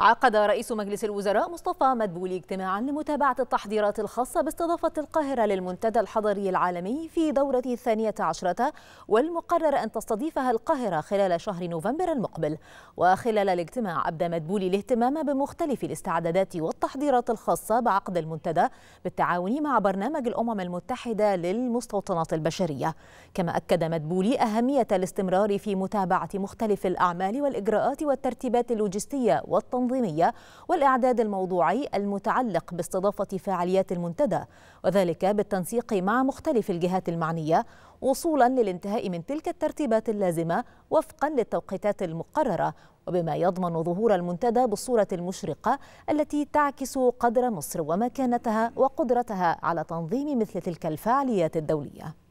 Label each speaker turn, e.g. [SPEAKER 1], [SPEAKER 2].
[SPEAKER 1] عقد رئيس مجلس الوزراء مصطفى مدبولي اجتماعا لمتابعة التحضيرات الخاصة باستضافة القاهرة للمنتدى الحضري العالمي في دورة الثانية عشرة والمقرر أن تستضيفها القاهرة خلال شهر نوفمبر المقبل وخلال الاجتماع أبدى مدبولي الاهتمام بمختلف الاستعدادات والتحضيرات الخاصة بعقد المنتدى بالتعاون مع برنامج الأمم المتحدة للمستوطنات البشرية كما أكد مدبولي أهمية الاستمرار في متابعة مختلف الأعمال والإجراءات والترتيبات اللوجستية والتنظيمية التنظيمية والإعداد الموضوعي المتعلق باستضافة فعاليات المنتدى وذلك بالتنسيق مع مختلف الجهات المعنية وصولا للانتهاء من تلك الترتيبات اللازمة وفقا للتوقيتات المقررة وبما يضمن ظهور المنتدى بالصورة المشرقة التي تعكس قدر مصر ومكانتها وقدرتها على تنظيم مثل تلك الفعاليات الدولية